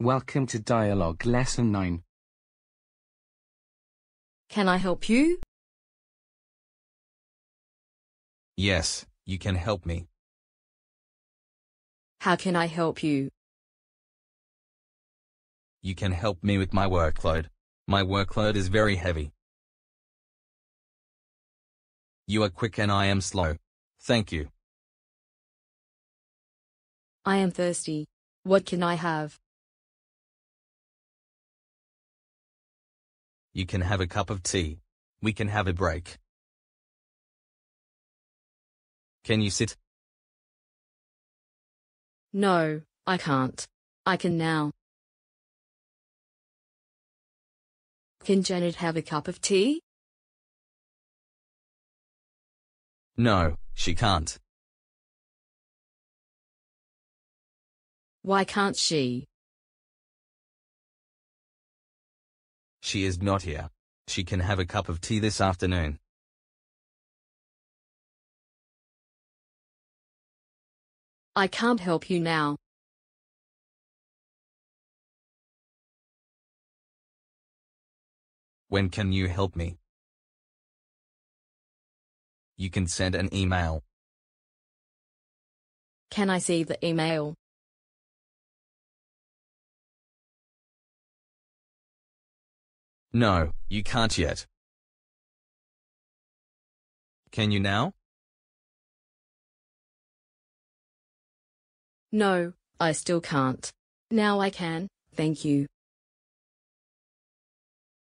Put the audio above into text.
Welcome to Dialogue Lesson 9. Can I help you? Yes, you can help me. How can I help you? You can help me with my workload. My workload is very heavy. You are quick and I am slow. Thank you. I am thirsty. What can I have? You can have a cup of tea. We can have a break. Can you sit? No, I can't. I can now. Can Janet have a cup of tea? No, she can't. Why can't she? She is not here. She can have a cup of tea this afternoon. I can't help you now. When can you help me? You can send an email. Can I see the email? No, you can't yet. Can you now? No, I still can't. Now I can, thank you.